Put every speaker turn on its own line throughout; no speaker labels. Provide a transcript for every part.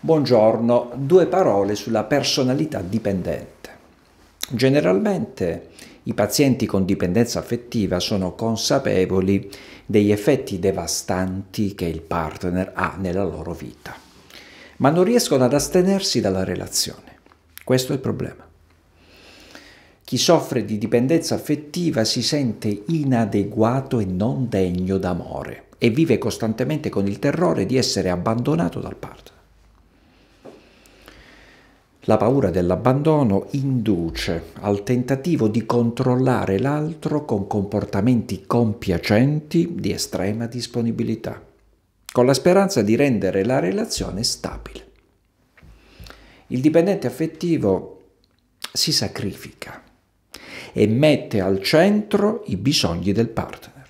Buongiorno, due parole sulla personalità dipendente. Generalmente i pazienti con dipendenza affettiva sono consapevoli degli effetti devastanti che il partner ha nella loro vita, ma non riescono ad astenersi dalla relazione. Questo è il problema. Chi soffre di dipendenza affettiva si sente inadeguato e non degno d'amore e vive costantemente con il terrore di essere abbandonato dal partner. La paura dell'abbandono induce al tentativo di controllare l'altro con comportamenti compiacenti di estrema disponibilità, con la speranza di rendere la relazione stabile. Il dipendente affettivo si sacrifica e mette al centro i bisogni del partner.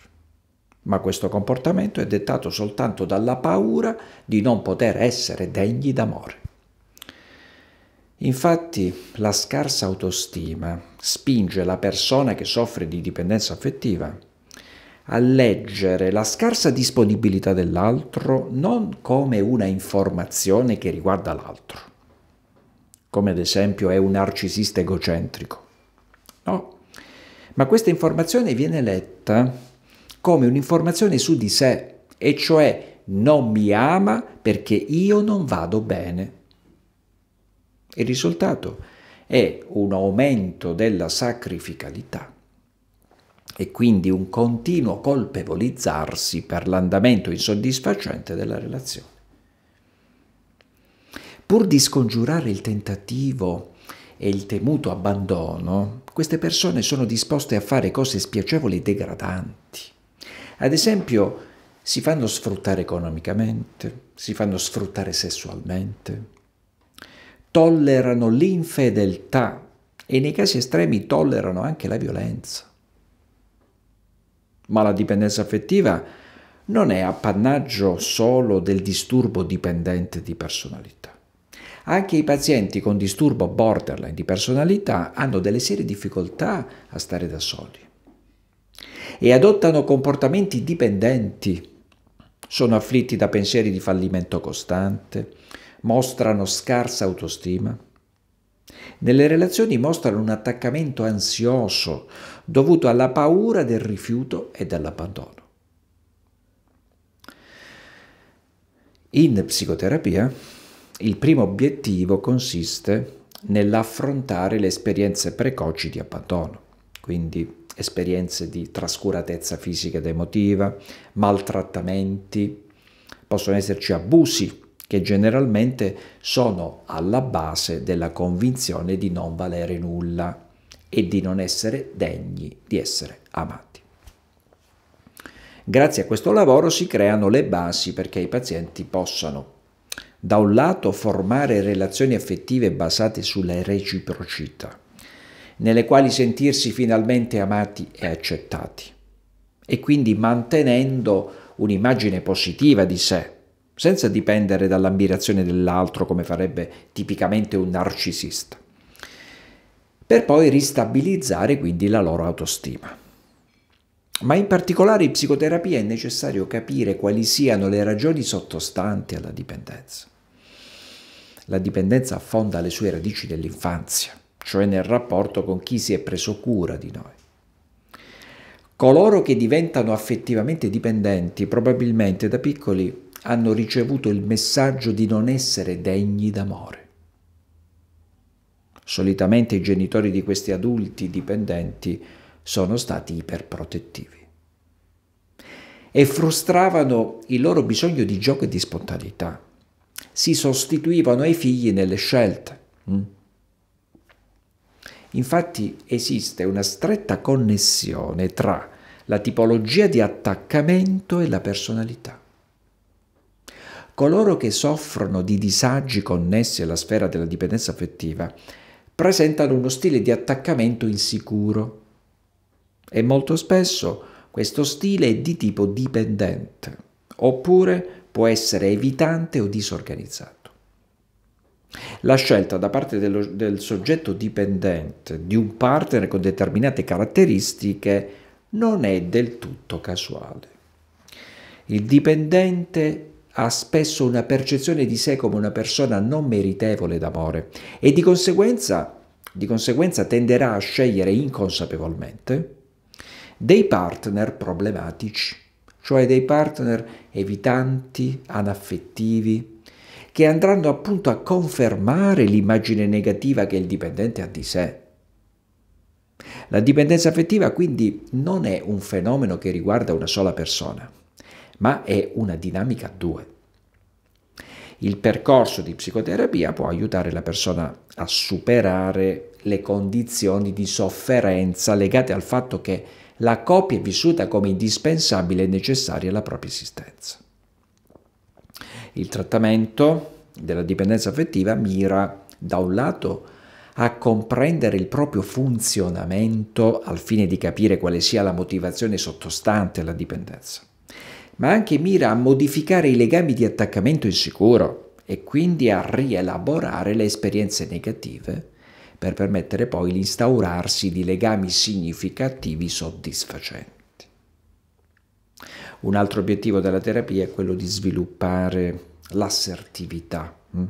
Ma questo comportamento è dettato soltanto dalla paura di non poter essere degni d'amore. Infatti la scarsa autostima spinge la persona che soffre di dipendenza affettiva a leggere la scarsa disponibilità dell'altro non come una informazione che riguarda l'altro, come ad esempio è un narcisista egocentrico. No, ma questa informazione viene letta come un'informazione su di sé, e cioè non mi ama perché io non vado bene. Il risultato è un aumento della sacrificalità e quindi un continuo colpevolizzarsi per l'andamento insoddisfacente della relazione. Pur di scongiurare il tentativo e il temuto abbandono, queste persone sono disposte a fare cose spiacevoli e degradanti. Ad esempio, si fanno sfruttare economicamente, si fanno sfruttare sessualmente, tollerano l'infedeltà e nei casi estremi tollerano anche la violenza. Ma la dipendenza affettiva non è appannaggio solo del disturbo dipendente di personalità. Anche i pazienti con disturbo borderline di personalità hanno delle serie difficoltà a stare da soli e adottano comportamenti dipendenti. Sono afflitti da pensieri di fallimento costante, mostrano scarsa autostima? Nelle relazioni mostrano un attaccamento ansioso dovuto alla paura del rifiuto e dell'abbandono. In psicoterapia il primo obiettivo consiste nell'affrontare le esperienze precoci di abbandono, quindi esperienze di trascuratezza fisica ed emotiva, maltrattamenti, possono esserci abusi che generalmente sono alla base della convinzione di non valere nulla e di non essere degni di essere amati. Grazie a questo lavoro si creano le basi perché i pazienti possano da un lato formare relazioni affettive basate sulla reciprocità, nelle quali sentirsi finalmente amati e accettati, e quindi mantenendo un'immagine positiva di sé senza dipendere dall'ammirazione dell'altro come farebbe tipicamente un narcisista, per poi ristabilizzare quindi la loro autostima. Ma in particolare in psicoterapia è necessario capire quali siano le ragioni sottostanti alla dipendenza. La dipendenza affonda le sue radici nell'infanzia, cioè nel rapporto con chi si è preso cura di noi. Coloro che diventano affettivamente dipendenti probabilmente da piccoli hanno ricevuto il messaggio di non essere degni d'amore. Solitamente i genitori di questi adulti dipendenti sono stati iperprotettivi e frustravano il loro bisogno di gioco e di spontaneità. Si sostituivano ai figli nelle scelte. Mm? Infatti esiste una stretta connessione tra la tipologia di attaccamento e la personalità coloro che soffrono di disagi connessi alla sfera della dipendenza affettiva presentano uno stile di attaccamento insicuro e molto spesso questo stile è di tipo dipendente oppure può essere evitante o disorganizzato. La scelta da parte dello, del soggetto dipendente di un partner con determinate caratteristiche non è del tutto casuale. Il dipendente ha spesso una percezione di sé come una persona non meritevole d'amore e di conseguenza, di conseguenza tenderà a scegliere inconsapevolmente dei partner problematici, cioè dei partner evitanti, anaffettivi, che andranno appunto a confermare l'immagine negativa che il dipendente ha di sé. La dipendenza affettiva quindi non è un fenomeno che riguarda una sola persona ma è una dinamica a due. Il percorso di psicoterapia può aiutare la persona a superare le condizioni di sofferenza legate al fatto che la coppia è vissuta come indispensabile e necessaria alla propria esistenza. Il trattamento della dipendenza affettiva mira da un lato a comprendere il proprio funzionamento al fine di capire quale sia la motivazione sottostante alla dipendenza ma anche mira a modificare i legami di attaccamento insicuro e quindi a rielaborare le esperienze negative per permettere poi l'instaurarsi di legami significativi soddisfacenti. Un altro obiettivo della terapia è quello di sviluppare l'assertività, mm?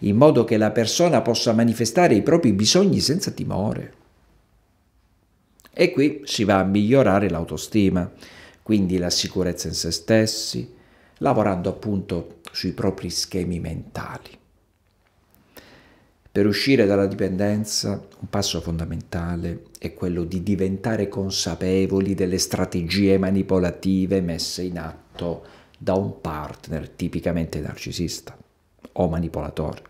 in modo che la persona possa manifestare i propri bisogni senza timore. E qui si va a migliorare l'autostima, quindi la sicurezza in se stessi, lavorando appunto sui propri schemi mentali. Per uscire dalla dipendenza, un passo fondamentale è quello di diventare consapevoli delle strategie manipolative messe in atto da un partner tipicamente narcisista o manipolatore.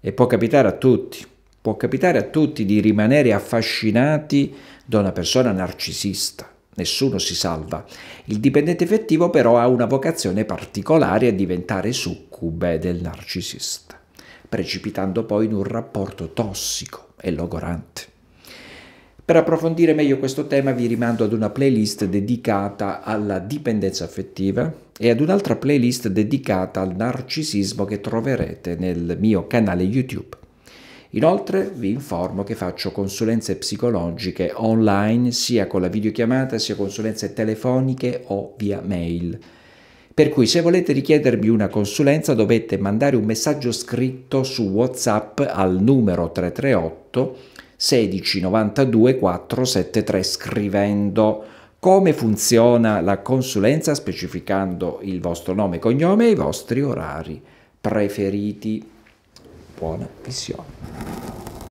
E può capitare a tutti, può capitare a tutti di rimanere affascinati da una persona narcisista Nessuno si salva. Il dipendente effettivo però ha una vocazione particolare a diventare succube del narcisista, precipitando poi in un rapporto tossico e logorante. Per approfondire meglio questo tema vi rimando ad una playlist dedicata alla dipendenza affettiva e ad un'altra playlist dedicata al narcisismo che troverete nel mio canale YouTube Inoltre vi informo che faccio consulenze psicologiche online sia con la videochiamata sia consulenze telefoniche o via mail. Per cui se volete richiedermi una consulenza dovete mandare un messaggio scritto su WhatsApp al numero 338 1692 473 scrivendo come funziona la consulenza specificando il vostro nome e cognome e i vostri orari preferiti buona visione.